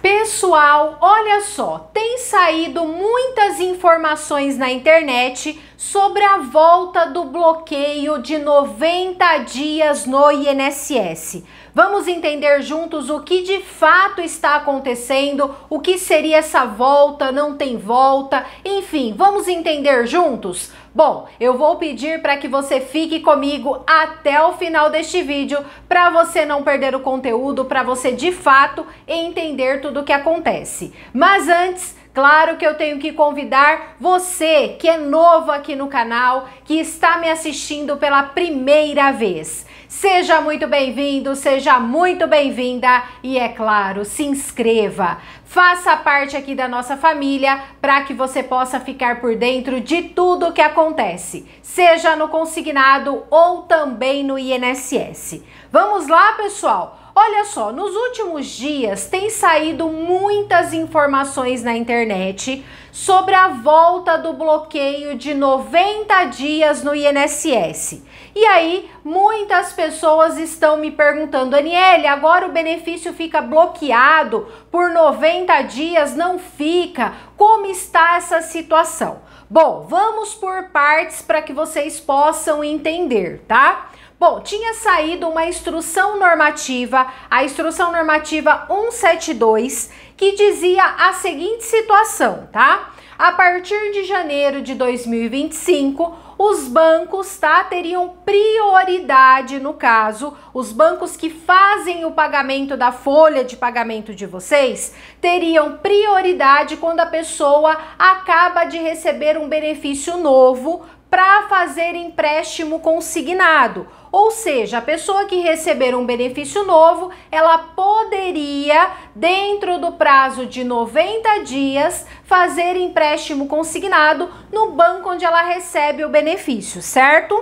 Pessoal, olha só, tem saído muitas informações na internet sobre a volta do bloqueio de 90 dias no INSS. Vamos entender juntos o que de fato está acontecendo, o que seria essa volta, não tem volta, enfim, vamos entender juntos? Bom, eu vou pedir para que você fique comigo até o final deste vídeo para você não perder o conteúdo, para você de fato entender tudo o que acontece. Mas antes, Claro que eu tenho que convidar você que é novo aqui no canal, que está me assistindo pela primeira vez. Seja muito bem-vindo, seja muito bem-vinda e é claro, se inscreva. Faça parte aqui da nossa família para que você possa ficar por dentro de tudo o que acontece, seja no consignado ou também no INSS. Vamos lá, pessoal. Olha só, nos últimos dias tem saído muitas informações na internet sobre a volta do bloqueio de 90 dias no INSS. E aí, muitas pessoas estão me perguntando, Daniele, agora o benefício fica bloqueado por 90 dias? Não fica? Como está essa situação? Bom, vamos por partes para que vocês possam entender, tá? Bom, tinha saído uma instrução normativa, a instrução normativa 172, que dizia a seguinte situação, tá? A partir de janeiro de 2025, os bancos, tá, teriam prioridade no caso, os bancos que fazem o pagamento da folha de pagamento de vocês, teriam prioridade quando a pessoa acaba de receber um benefício novo para fazer empréstimo consignado. Ou seja, a pessoa que receber um benefício novo, ela poderia, dentro do prazo de 90 dias, fazer empréstimo consignado no banco onde ela recebe o benefício, certo?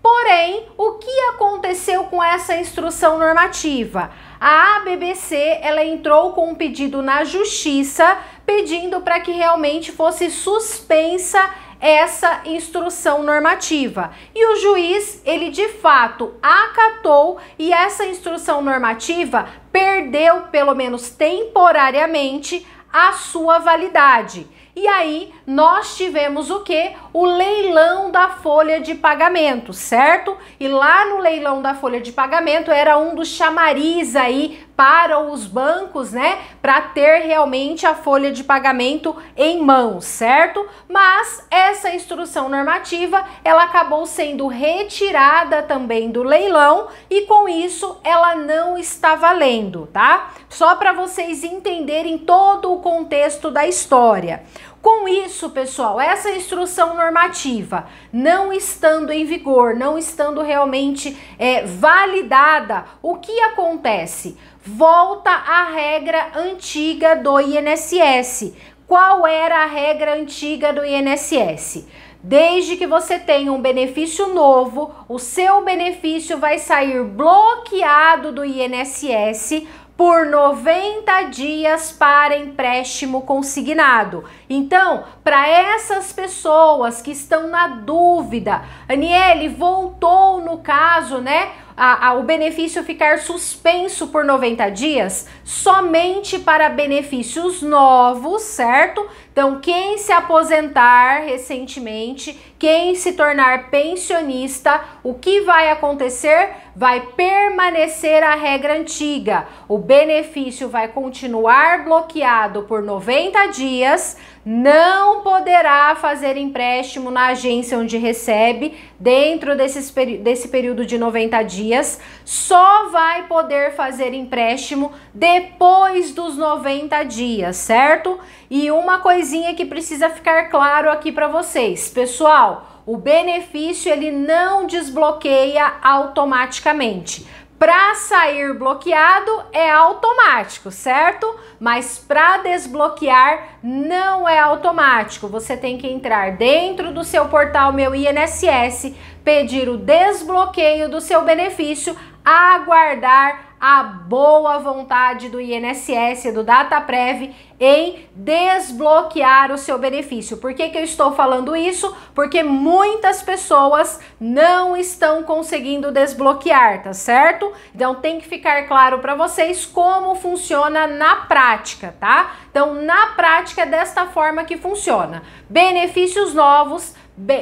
Porém, o que aconteceu com essa instrução normativa? A ABBC ela entrou com um pedido na justiça pedindo para que realmente fosse suspensa essa instrução normativa. E o juiz, ele de fato acatou e essa instrução normativa perdeu, pelo menos temporariamente, a sua validade. E aí nós tivemos o que? O leilão da folha de pagamento, certo? E lá no leilão da folha de pagamento era um dos chamariz aí para os bancos, né, para ter realmente a folha de pagamento em mãos, certo? Mas essa instrução normativa, ela acabou sendo retirada também do leilão e com isso ela não está valendo, tá? Só para vocês entenderem todo o contexto da história. Com isso, pessoal, essa instrução normativa não estando em vigor, não estando realmente é, validada, o que acontece? Volta a regra antiga do INSS. Qual era a regra antiga do INSS? Desde que você tenha um benefício novo, o seu benefício vai sair bloqueado do INSS por 90 dias para empréstimo consignado. Então, para essas pessoas que estão na dúvida, Aniele voltou no caso, né? A, a, o benefício ficar suspenso por 90 dias somente para benefícios novos, certo? Então, quem se aposentar recentemente, quem se tornar pensionista, o que vai acontecer? Vai permanecer a regra antiga. O benefício vai continuar bloqueado por 90 dias, não poderá fazer empréstimo na agência onde recebe dentro desses, desse período de 90 dias, só vai poder fazer empréstimo depois dos 90 dias, certo? E uma coisa coisinha que precisa ficar claro aqui para vocês. Pessoal, o benefício ele não desbloqueia automaticamente. Para sair bloqueado é automático, certo? Mas para desbloquear não é automático. Você tem que entrar dentro do seu portal Meu INSS, pedir o desbloqueio do seu benefício, aguardar a boa vontade do INSS e do Dataprev em desbloquear o seu benefício. Por que, que eu estou falando isso? Porque muitas pessoas não estão conseguindo desbloquear, tá certo? Então tem que ficar claro para vocês como funciona na prática, tá? Então na prática é desta forma que funciona. Benefícios novos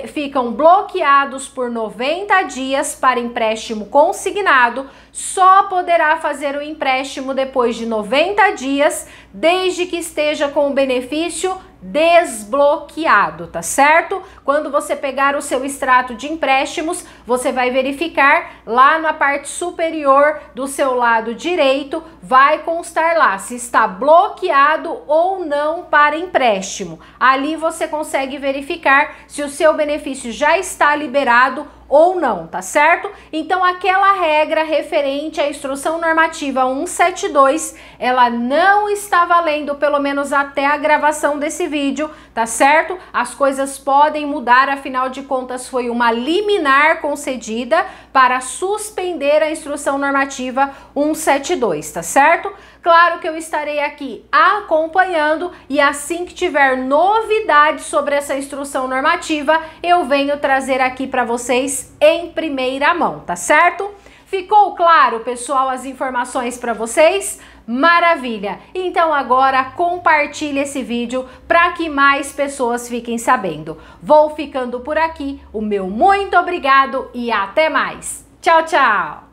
ficam bloqueados por 90 dias para empréstimo consignado, só poderá fazer o empréstimo depois de 90 dias, desde que esteja com o benefício desbloqueado, tá certo? Quando você pegar o seu extrato de empréstimos, você vai verificar lá na parte superior do seu lado direito, vai constar lá se está bloqueado ou não para empréstimo. Ali você consegue verificar se o seu benefício já está liberado ou não, tá certo? Então aquela regra referente à instrução normativa 172, ela não está valendo pelo menos até a gravação desse vídeo, tá certo? As coisas podem mudar, afinal de contas foi uma liminar concedida para suspender a instrução normativa 172, tá certo? Claro que eu estarei aqui acompanhando e assim que tiver novidades sobre essa instrução normativa, eu venho trazer aqui para vocês em primeira mão, tá certo? Ficou claro, pessoal, as informações para vocês? Maravilha! Então agora compartilhe esse vídeo para que mais pessoas fiquem sabendo. Vou ficando por aqui. O meu muito obrigado e até mais. Tchau, tchau!